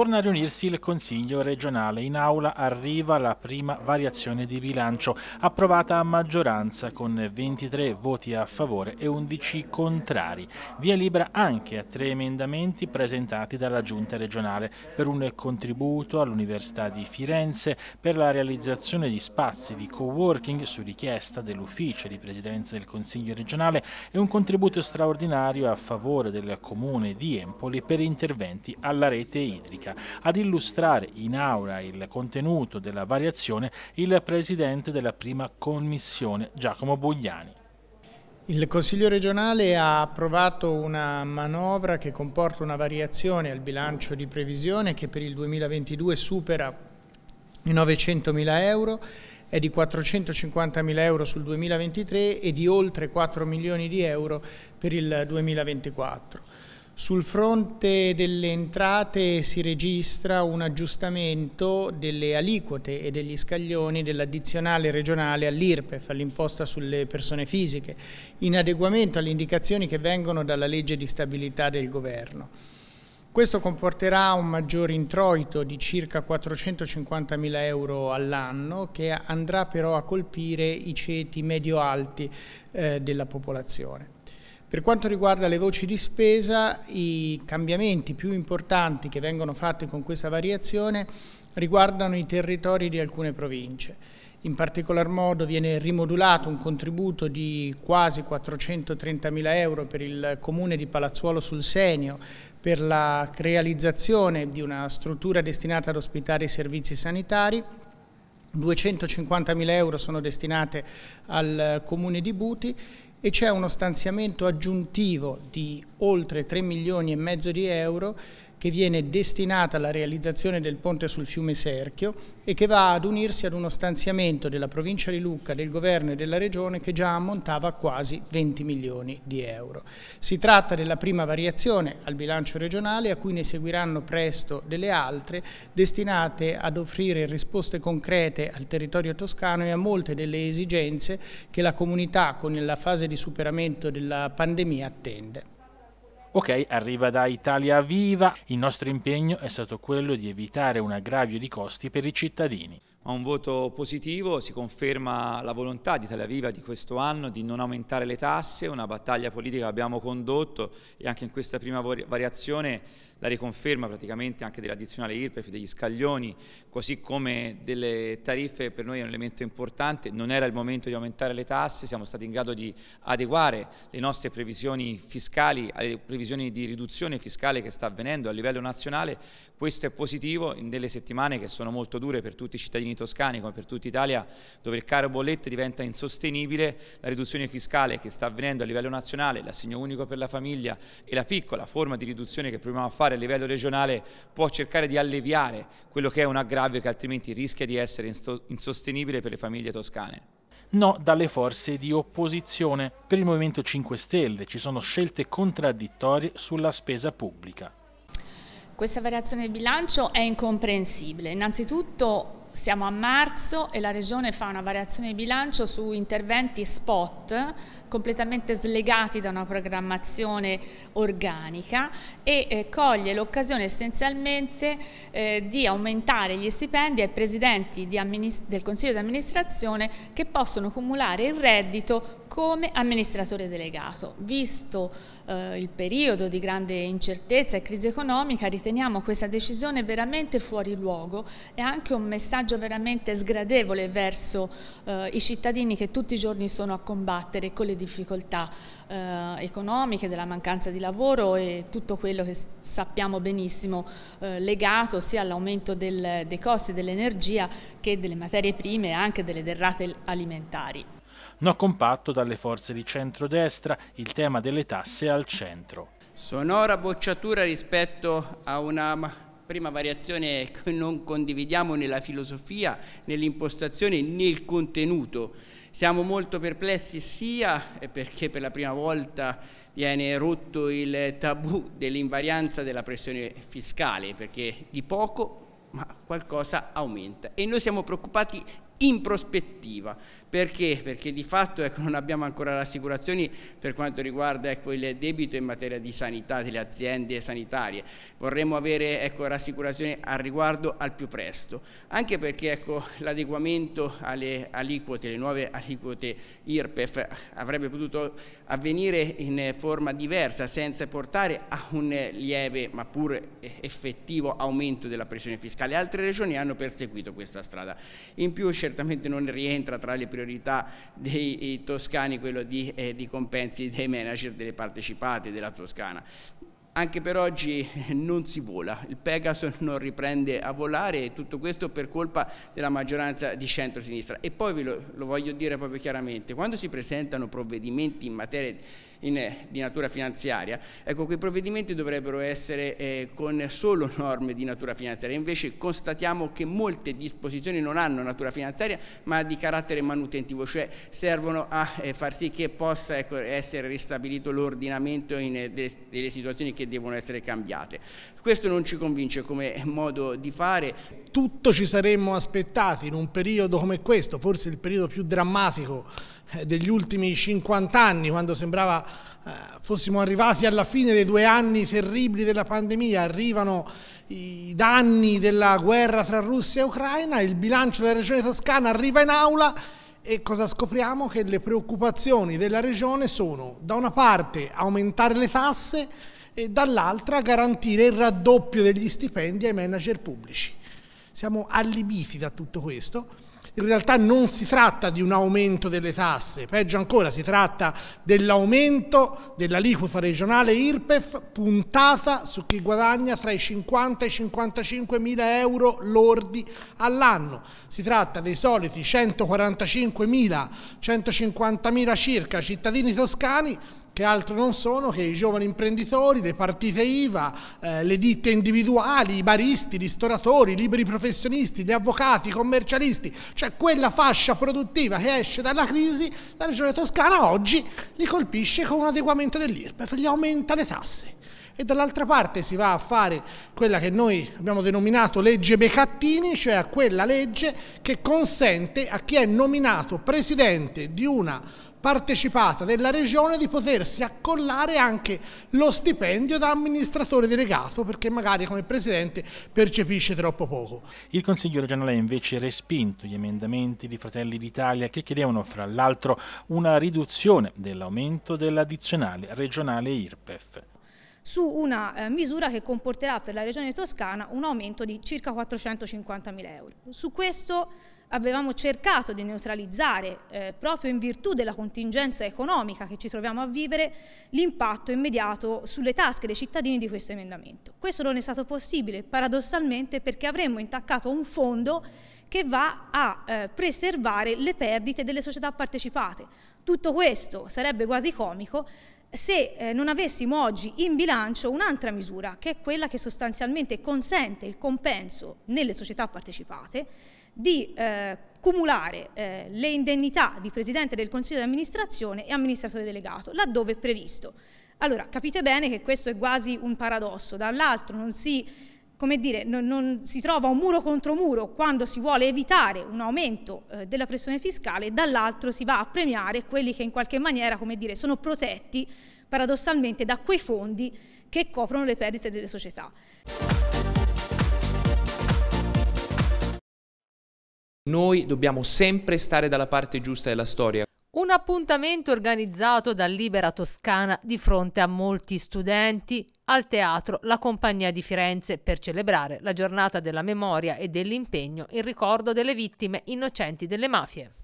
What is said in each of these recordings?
Torna a riunirsi il Consiglio regionale. In aula arriva la prima variazione di bilancio, approvata a maggioranza con 23 voti a favore e 11 contrari. Via libera anche a tre emendamenti presentati dalla Giunta regionale per un contributo all'Università di Firenze per la realizzazione di spazi di co-working su richiesta dell'Ufficio di Presidenza del Consiglio regionale e un contributo straordinario a favore del Comune di Empoli per interventi alla rete idrica. Repubblica. Ad illustrare in aula il contenuto della variazione il presidente della prima commissione Giacomo Bugliani. Il Consiglio regionale ha approvato una manovra che comporta una variazione al bilancio di previsione che per il 2022 supera i 900 mila euro, è di 450 mila euro sul 2023 e di oltre 4 milioni di euro per il 2024. Sul fronte delle entrate si registra un aggiustamento delle aliquote e degli scaglioni dell'addizionale regionale all'IRPEF, all'imposta sulle persone fisiche, in adeguamento alle indicazioni che vengono dalla legge di stabilità del governo. Questo comporterà un maggior introito di circa 450.000 euro all'anno che andrà però a colpire i ceti medio-alti eh, della popolazione. Per quanto riguarda le voci di spesa, i cambiamenti più importanti che vengono fatti con questa variazione riguardano i territori di alcune province. In particolar modo viene rimodulato un contributo di quasi 430.000 euro per il comune di Palazzuolo sul Senio per la realizzazione di una struttura destinata ad ospitare i servizi sanitari 250.000 euro sono destinate al comune di Buti e c'è uno stanziamento aggiuntivo di oltre 3 milioni e mezzo di euro che viene destinata alla realizzazione del ponte sul fiume Serchio e che va ad unirsi ad uno stanziamento della provincia di Lucca, del governo e della regione che già ammontava quasi 20 milioni di euro. Si tratta della prima variazione al bilancio regionale a cui ne seguiranno presto delle altre destinate ad offrire risposte concrete al territorio toscano e a molte delle esigenze che la comunità con la fase di superamento della pandemia attende. Ok, arriva da Italia Viva. Il nostro impegno è stato quello di evitare un aggravio di costi per i cittadini. Ha un voto positivo, si conferma la volontà di Italia Viva di questo anno di non aumentare le tasse, una battaglia politica che abbiamo condotto e anche in questa prima variazione la riconferma praticamente anche dell'addizionale IRPEF, degli scaglioni, così come delle tariffe per noi è un elemento importante, non era il momento di aumentare le tasse, siamo stati in grado di adeguare le nostre previsioni fiscali alle previsioni di riduzione fiscale che sta avvenendo a livello nazionale, questo è positivo in delle settimane che sono molto dure per tutti i cittadini toscani come per tutta Italia dove il caro bollette diventa insostenibile, la riduzione fiscale che sta avvenendo a livello nazionale, l'assegno unico per la famiglia e la piccola forma di riduzione che proviamo a fare particolare a livello regionale può cercare di alleviare quello che è un aggravio che altrimenti rischia di essere insostenibile per le famiglie toscane no dalle forze di opposizione. Per il Movimento 5 Stelle ci sono scelte contraddittorie sulla spesa pubblica. Questa variazione di bilancio è incomprensibile. Innanzitutto siamo a marzo e la Regione fa una variazione di bilancio su interventi spot completamente slegati da una programmazione organica e eh, coglie l'occasione essenzialmente eh, di aumentare gli stipendi ai presidenti del Consiglio di amministrazione che possono cumulare il reddito come amministratore delegato. Visto eh, il periodo di grande incertezza e crisi economica riteniamo questa decisione veramente fuori luogo e anche un messaggio messaggio veramente sgradevole verso eh, i cittadini che tutti i giorni sono a combattere con le difficoltà eh, economiche, della mancanza di lavoro e tutto quello che sappiamo benissimo eh, legato sia all'aumento dei costi dell'energia che delle materie prime e anche delle derrate alimentari. No compatto dalle forze di centrodestra, il tema delle tasse al centro. Sonora bocciatura rispetto a una prima variazione è che non condividiamo nella filosofia, nell'impostazione, nel contenuto. Siamo molto perplessi sia perché per la prima volta viene rotto il tabù dell'invarianza della pressione fiscale, perché di poco ma qualcosa aumenta e noi siamo preoccupati in prospettiva. Perché? Perché di fatto ecco, non abbiamo ancora rassicurazioni per quanto riguarda ecco, il debito in materia di sanità delle aziende sanitarie. Vorremmo avere ecco, rassicurazioni al riguardo al più presto, anche perché ecco, l'adeguamento alle aliquote, le nuove aliquote IRPEF avrebbe potuto avvenire in forma diversa senza portare a un lieve ma pur effettivo aumento della pressione fiscale. Altre regioni hanno perseguito questa strada. In più c'è certamente non rientra tra le priorità dei eh, toscani quello di, eh, di compensi dei manager delle partecipate della Toscana. Anche per oggi eh, non si vola, il Pegaso non riprende a volare e tutto questo per colpa della maggioranza di centrosinistra. E poi ve lo, lo voglio dire proprio chiaramente, quando si presentano provvedimenti in materia di in, eh, di natura finanziaria, ecco quei provvedimenti dovrebbero essere eh, con solo norme di natura finanziaria, invece constatiamo che molte disposizioni non hanno natura finanziaria ma di carattere manutentivo, cioè servono a eh, far sì che possa ecco, essere ristabilito l'ordinamento eh, de, delle situazioni che devono essere cambiate. Questo non ci convince come modo di fare. Tutto ci saremmo aspettati in un periodo come questo, forse il periodo più drammatico eh, degli ultimi 50 anni, quando sembrava eh, fossimo arrivati alla fine dei due anni terribili della pandemia, arrivano i danni della guerra tra Russia e Ucraina, il bilancio della regione toscana arriva in aula e cosa scopriamo? Che le preoccupazioni della regione sono da una parte aumentare le tasse e dall'altra garantire il raddoppio degli stipendi ai manager pubblici. Siamo allibiti da tutto questo in realtà non si tratta di un aumento delle tasse, peggio ancora si tratta dell'aumento dell'aliquota regionale IRPEF puntata su chi guadagna tra i 50 e i 55 mila euro lordi all'anno. Si tratta dei soliti 145 mila, 150 mila circa cittadini toscani che altro non sono che i giovani imprenditori, le partite IVA, eh, le ditte individuali, i baristi, i ristoratori, i liberi professionisti, gli avvocati, i commercialisti, cioè quella fascia produttiva che esce dalla crisi, la regione toscana oggi li colpisce con un adeguamento dell'IRPEF, gli aumenta le tasse e dall'altra parte si va a fare quella che noi abbiamo denominato legge Becattini, cioè a quella legge che consente a chi è nominato presidente di una partecipata della regione di potersi accollare anche lo stipendio da amministratore delegato perché magari come presidente percepisce troppo poco. Il Consiglio regionale ha invece respinto gli emendamenti di Fratelli d'Italia che chiedevano fra l'altro una riduzione dell'aumento dell'addizionale regionale IRPEF su una eh, misura che comporterà per la regione toscana un aumento di circa 450 mila euro. Su questo avevamo cercato di neutralizzare, eh, proprio in virtù della contingenza economica che ci troviamo a vivere, l'impatto immediato sulle tasche dei cittadini di questo emendamento. Questo non è stato possibile, paradossalmente, perché avremmo intaccato un fondo che va a eh, preservare le perdite delle società partecipate. Tutto questo sarebbe quasi comico se eh, non avessimo oggi in bilancio un'altra misura, che è quella che sostanzialmente consente il compenso nelle società partecipate di eh, cumulare eh, le indennità di Presidente del Consiglio di amministrazione e amministratore delegato, laddove previsto. Allora, capite bene che questo è quasi un paradosso, dall'altro non si come dire, non, non si trova un muro contro muro quando si vuole evitare un aumento eh, della pressione fiscale, dall'altro si va a premiare quelli che in qualche maniera dire, sono protetti paradossalmente da quei fondi che coprono le perdite delle società. Noi dobbiamo sempre stare dalla parte giusta della storia. Un appuntamento organizzato da Libera Toscana di fronte a molti studenti al teatro La Compagnia di Firenze per celebrare la giornata della memoria e dell'impegno in ricordo delle vittime innocenti delle mafie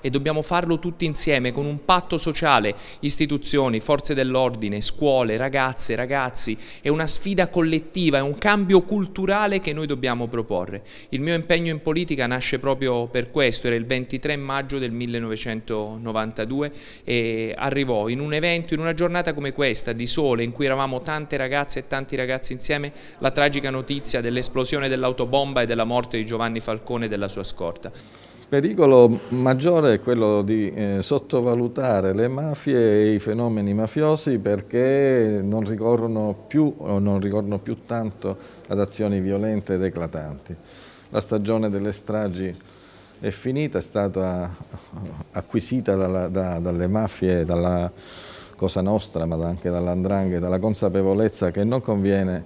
e dobbiamo farlo tutti insieme con un patto sociale, istituzioni, forze dell'ordine, scuole, ragazze, ragazzi, è una sfida collettiva, è un cambio culturale che noi dobbiamo proporre. Il mio impegno in politica nasce proprio per questo, era il 23 maggio del 1992 e arrivò in un evento, in una giornata come questa di sole in cui eravamo tante ragazze e tanti ragazzi insieme, la tragica notizia dell'esplosione dell'autobomba e della morte di Giovanni Falcone e della sua scorta. Il pericolo maggiore è quello di eh, sottovalutare le mafie e i fenomeni mafiosi perché non ricorrono più o non ricorrono più tanto ad azioni violente ed eclatanti. La stagione delle stragi è finita, è stata eh, acquisita dalla, da, dalle mafie, dalla Cosa Nostra, ma anche dall'andrangheta, la consapevolezza che non conviene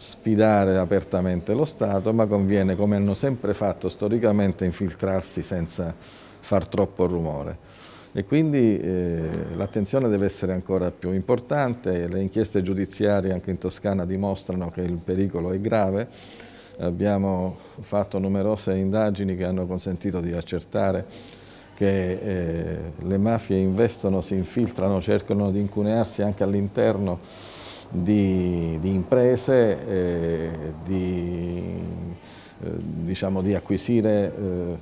sfidare apertamente lo Stato, ma conviene, come hanno sempre fatto storicamente, infiltrarsi senza far troppo rumore. E quindi eh, l'attenzione deve essere ancora più importante, le inchieste giudiziarie anche in Toscana dimostrano che il pericolo è grave, abbiamo fatto numerose indagini che hanno consentito di accertare che eh, le mafie investono, si infiltrano, cercano di incunearsi anche all'interno di, di imprese, eh, di, eh, diciamo, di, acquisire eh,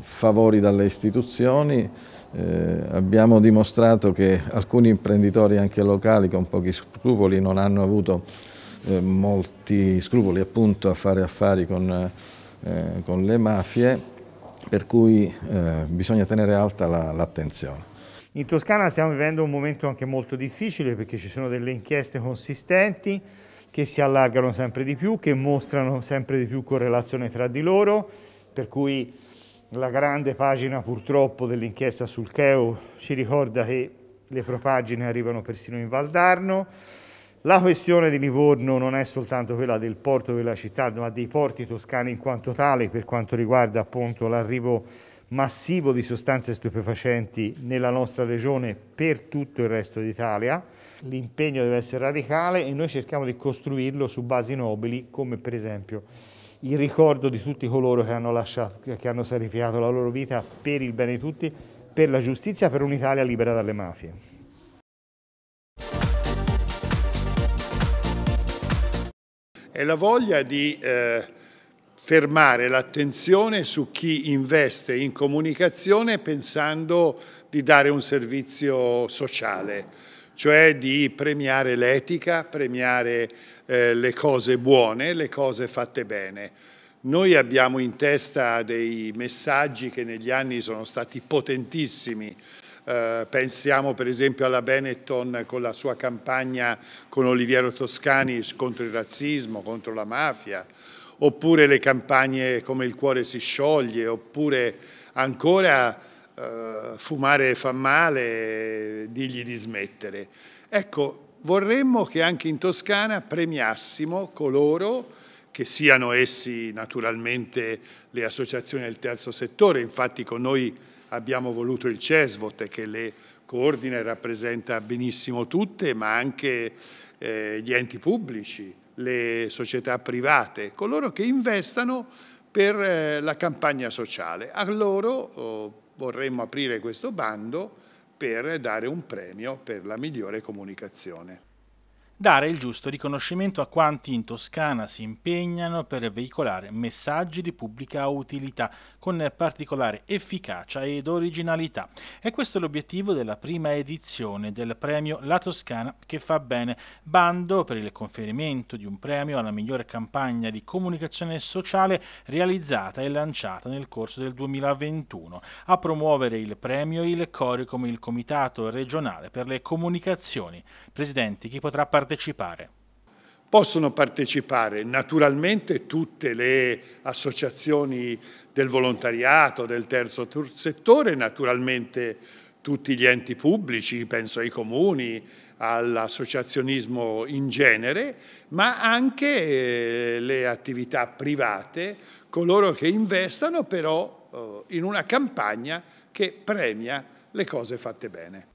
favori dalle istituzioni. Eh, abbiamo dimostrato che alcuni imprenditori anche locali con pochi scrupoli non hanno avuto eh, molti scrupoli appunto a fare affari con, con le mafie per cui eh, bisogna tenere alta l'attenzione. La, in Toscana stiamo vivendo un momento anche molto difficile perché ci sono delle inchieste consistenti che si allargano sempre di più, che mostrano sempre di più correlazione tra di loro, per cui la grande pagina purtroppo dell'inchiesta sul Cheo ci ricorda che le propagine arrivano persino in Valdarno. La questione di Livorno non è soltanto quella del porto della città, ma dei porti toscani in quanto tali per quanto riguarda appunto l'arrivo massivo di sostanze stupefacenti nella nostra regione per tutto il resto d'Italia. L'impegno deve essere radicale e noi cerchiamo di costruirlo su basi nobili come per esempio il ricordo di tutti coloro che hanno, lasciato, che hanno sacrificato la loro vita per il bene di tutti, per la giustizia, per un'Italia libera dalle mafie. È la voglia di eh fermare l'attenzione su chi investe in comunicazione pensando di dare un servizio sociale, cioè di premiare l'etica, premiare eh, le cose buone, le cose fatte bene. Noi abbiamo in testa dei messaggi che negli anni sono stati potentissimi, Uh, pensiamo per esempio alla Benetton con la sua campagna con Oliviero Toscani contro il razzismo, contro la mafia, oppure le campagne come il cuore si scioglie, oppure ancora eh, fumare fa male, digli di smettere. Ecco, vorremmo che anche in Toscana premiassimo coloro che siano essi naturalmente le associazioni del terzo settore, infatti con noi abbiamo voluto il CESVOT che le coordina e rappresenta benissimo tutte, ma anche eh, gli enti pubblici, le società private, coloro che investano per eh, la campagna sociale. A loro oh, vorremmo aprire questo bando per dare un premio per la migliore comunicazione dare il giusto riconoscimento a quanti in Toscana si impegnano per veicolare messaggi di pubblica utilità con particolare efficacia ed originalità. E questo è l'obiettivo della prima edizione del premio La Toscana che fa bene, bando per il conferimento di un premio alla migliore campagna di comunicazione sociale realizzata e lanciata nel corso del 2021. A promuovere il premio il come il Comitato regionale per le comunicazioni. Presidenti, chi potrà partecipare partecipare? Possono partecipare naturalmente tutte le associazioni del volontariato, del terzo settore, naturalmente tutti gli enti pubblici, penso ai comuni, all'associazionismo in genere, ma anche eh, le attività private, coloro che investano però eh, in una campagna che premia le cose fatte bene.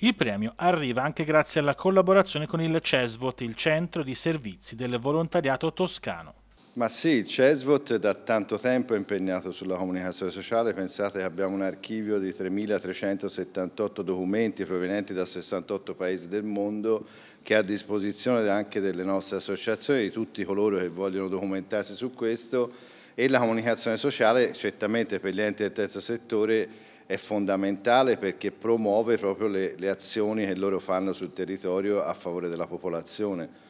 Il premio arriva anche grazie alla collaborazione con il CESVOT, il Centro di Servizi del Volontariato Toscano. Ma sì, il CESVOT da tanto tempo è impegnato sulla comunicazione sociale, pensate che abbiamo un archivio di 3.378 documenti provenienti da 68 paesi del mondo che è a disposizione anche delle nostre associazioni, di tutti coloro che vogliono documentarsi su questo e la comunicazione sociale certamente per gli enti del terzo settore è fondamentale perché promuove proprio le, le azioni che loro fanno sul territorio a favore della popolazione